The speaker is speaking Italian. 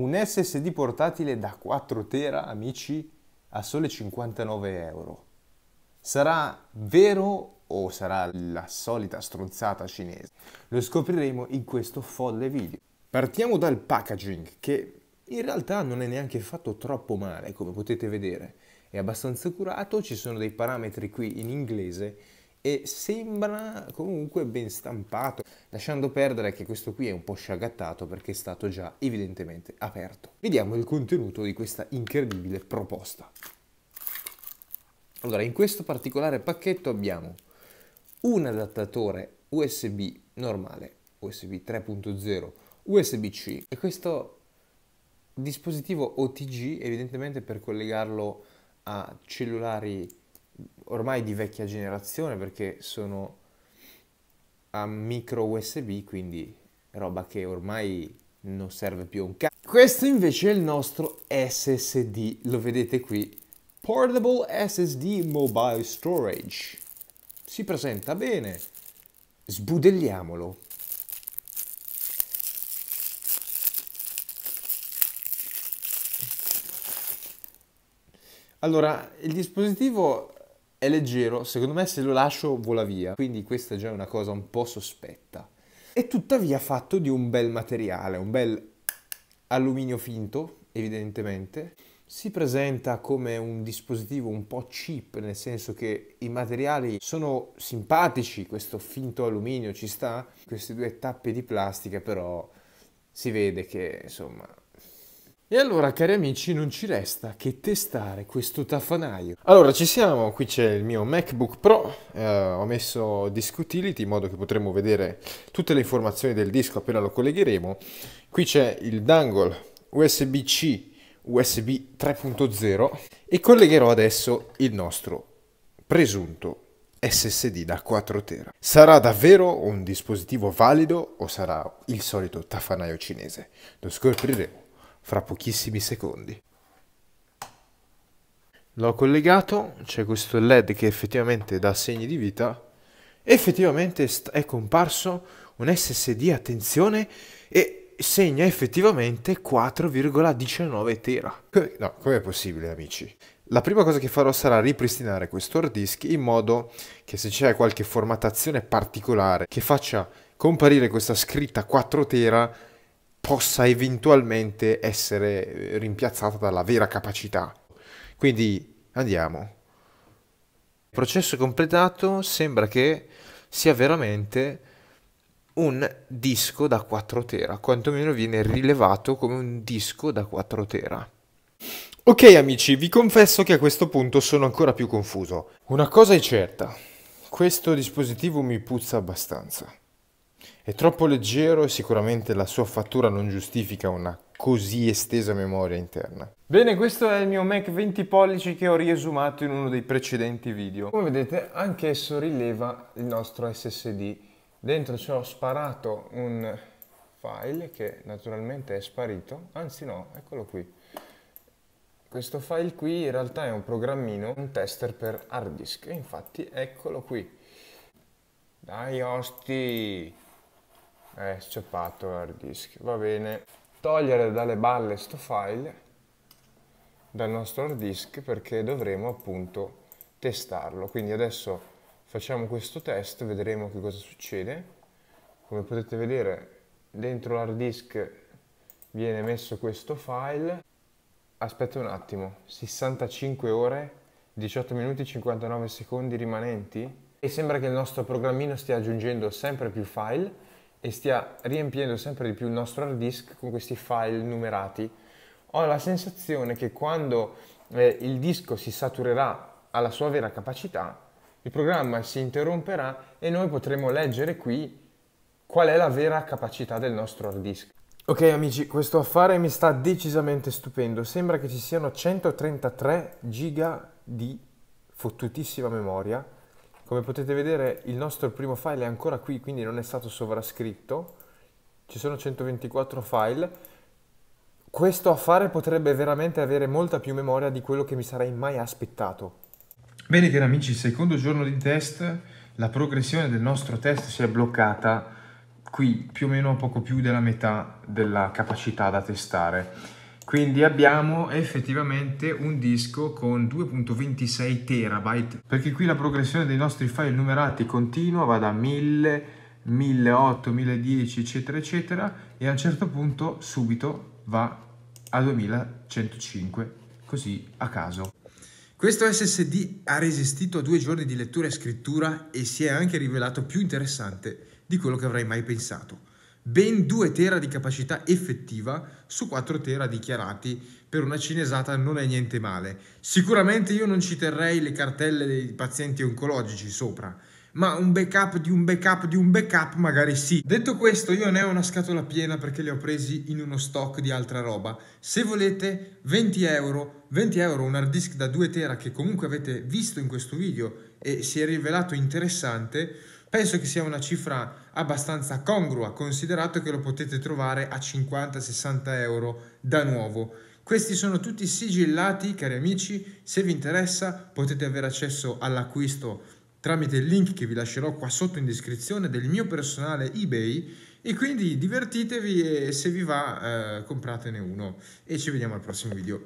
un SSD portatile da 4 tera, amici, a sole 59 euro. Sarà vero o sarà la solita stronzata cinese? Lo scopriremo in questo folle video. Partiamo dal packaging, che in realtà non è neanche fatto troppo male, come potete vedere. È abbastanza curato, ci sono dei parametri qui in inglese e sembra comunque ben stampato, lasciando perdere che questo qui è un po' sciagattato perché è stato già evidentemente aperto. Vediamo il contenuto di questa incredibile proposta. Allora, in questo particolare pacchetto abbiamo un adattatore USB normale, USB 3.0, USB-C e questo dispositivo OTG evidentemente per collegarlo a cellulari ormai di vecchia generazione perché sono a micro USB, quindi roba che ormai non serve più un cazzo. Questo invece è il nostro SSD, lo vedete qui, Portable SSD Mobile Storage. Si presenta bene, sbudelliamolo. Allora, il dispositivo è leggero, secondo me se lo lascio vola via, quindi questa è già una cosa un po' sospetta. È tuttavia fatto di un bel materiale, un bel alluminio finto, evidentemente. Si presenta come un dispositivo un po' cheap, nel senso che i materiali sono simpatici, questo finto alluminio ci sta, queste due tappe di plastica però si vede che insomma e allora, cari amici, non ci resta che testare questo tafanaio. Allora, ci siamo, qui c'è il mio MacBook Pro, eh, ho messo Disk Utility in modo che potremo vedere tutte le informazioni del disco appena lo collegheremo. Qui c'è il dangle USB-C, USB 3.0 e collegherò adesso il nostro presunto SSD da 4 tera. Sarà davvero un dispositivo valido o sarà il solito tafanaio cinese? Lo scopriremo fra pochissimi secondi. L'ho collegato, c'è questo LED che effettivamente dà segni di vita. Effettivamente è comparso un SSD, attenzione, e segna effettivamente 4,19 tera. No, com'è possibile amici? La prima cosa che farò sarà ripristinare questo hard disk in modo che se c'è qualche formattazione particolare che faccia comparire questa scritta 4 tera possa eventualmente essere eh, rimpiazzata dalla vera capacità. Quindi andiamo. processo completato sembra che sia veramente un disco da 4 tera, quantomeno viene rilevato come un disco da 4 tera. Ok amici, vi confesso che a questo punto sono ancora più confuso. Una cosa è certa, questo dispositivo mi puzza abbastanza. È troppo leggero e sicuramente la sua fattura non giustifica una così estesa memoria interna. Bene, questo è il mio Mac 20 pollici che ho riesumato in uno dei precedenti video. Come vedete anch'esso rileva il nostro SSD. Dentro ci ho sparato un file che naturalmente è sparito, anzi no, eccolo qui. Questo file qui in realtà è un programmino, un tester per hard disk, E infatti eccolo qui. Dai osti! è eh, sceppato l'hard disk va bene togliere dalle balle sto file dal nostro hard disk perché dovremo appunto testarlo quindi adesso facciamo questo test vedremo che cosa succede come potete vedere dentro l'hard disk viene messo questo file aspetta un attimo 65 ore 18 minuti 59 secondi rimanenti e sembra che il nostro programmino stia aggiungendo sempre più file e stia riempiendo sempre di più il nostro hard disk con questi file numerati, ho la sensazione che quando eh, il disco si saturerà alla sua vera capacità, il programma si interromperà e noi potremo leggere qui qual è la vera capacità del nostro hard disk. Ok amici, questo affare mi sta decisamente stupendo, sembra che ci siano 133 giga di fottutissima memoria come potete vedere il nostro primo file è ancora qui, quindi non è stato sovrascritto. Ci sono 124 file. Questo affare potrebbe veramente avere molta più memoria di quello che mi sarei mai aspettato. Bene cari amici, secondo giorno di test, la progressione del nostro test si è bloccata qui più o meno poco più della metà della capacità da testare. Quindi abbiamo effettivamente un disco con 2.26 terabyte, perché qui la progressione dei nostri file numerati continua, va da 1000, 1008, 1010, eccetera, eccetera, e a un certo punto subito va a 2105, così a caso. Questo SSD ha resistito a due giorni di lettura e scrittura e si è anche rivelato più interessante di quello che avrei mai pensato ben 2 tera di capacità effettiva su 4 tera dichiarati per una cinesata non è niente male. Sicuramente io non ci terrei le cartelle dei pazienti oncologici sopra, ma un backup di un backup di un backup magari sì. Detto questo, io ne ho una scatola piena perché li ho presi in uno stock di altra roba. Se volete 20 euro, 20 euro un hard disk da 2 tera che comunque avete visto in questo video e si è rivelato interessante, Penso che sia una cifra abbastanza congrua, considerato che lo potete trovare a 50-60 euro da nuovo. Questi sono tutti sigillati, cari amici, se vi interessa potete avere accesso all'acquisto tramite il link che vi lascerò qua sotto in descrizione del mio personale eBay e quindi divertitevi e se vi va eh, compratene uno e ci vediamo al prossimo video.